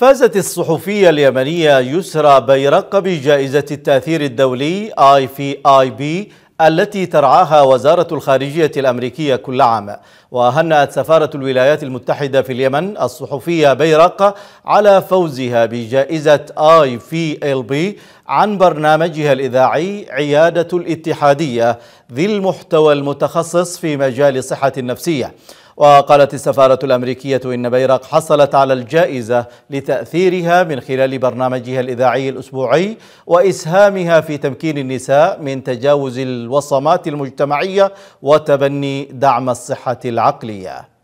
فازت الصحفية اليمنية يسرى بيرق بجائزة التأثير الدولي آي في آي بي التي ترعاها وزارة الخارجية الأمريكية كل عام وهنأت سفارة الولايات المتحدة في اليمن الصحفية بيرق على فوزها بجائزة آي في إل بي عن برنامجها الإذاعي عيادة الاتحادية ذي المحتوى المتخصص في مجال الصحة النفسية وقالت السفارة الأمريكية إن بيرق حصلت على الجائزة لتأثيرها من خلال برنامجها الإذاعي الأسبوعي وإسهامها في تمكين النساء من تجاوز الوصمات المجتمعية وتبني دعم الصحة العقلية